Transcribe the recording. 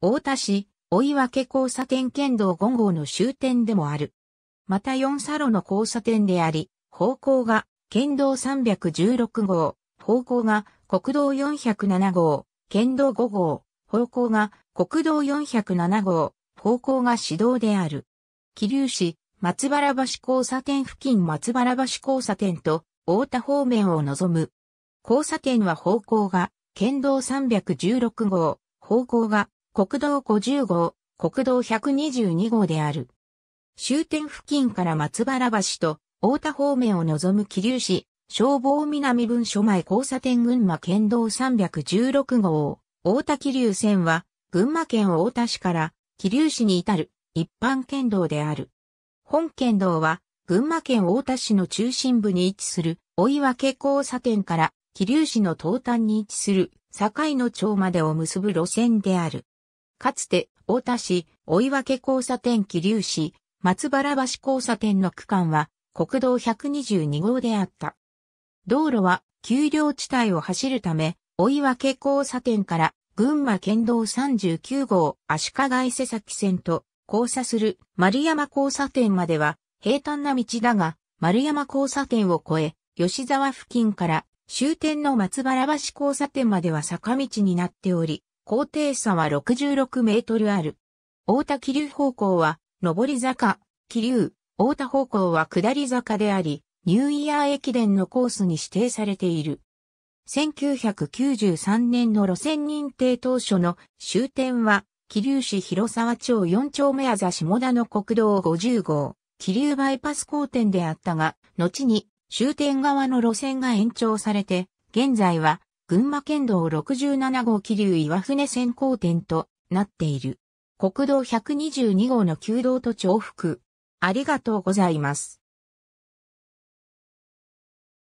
大田市、追分交差点県道5号の終点でもある。また4サロの交差点であり、方向が県道316号、方向が国道407号、県道5号、方向が国道407号、方向が市道である。桐生市、松原橋交差点付近松原橋交差点と大田方面を望む。交差点は方向が県道316号、方向が国道50号、国道122号である。終点付近から松原橋と大田方面を望む桐生市、消防南分書前交差点群馬県道316号、大田桐生線は、群馬県大田市から桐生市に至る一般県道である。本県道は、群馬県大田市の中心部に位置する、追分交差点から、桐生市の東端に位置する、境の町までを結ぶ路線である。かつて、大田市、追分交差点気流市、松原橋交差点の区間は、国道122号であった。道路は、丘陵地帯を走るため、追分交差点から、群馬県道39号足利伊勢崎線と交差する丸山交差点までは平坦な道だが、丸山交差点を越え、吉沢付近から終点の松原橋交差点までは坂道になっており、高低差は66メートルある。大田気流方向は、上り坂、気流、大田方向は下り坂であり、ニューイヤー駅伝のコースに指定されている。1993年の路線認定当初の終点は、桐生市広沢町4丁目あざ下田の国道50号、気流バイパス交点であったが、後に終点側の路線が延長されて、現在は群馬県道67号気流岩船線交点となっている。国道122号の旧道と重複。ありがとうございます。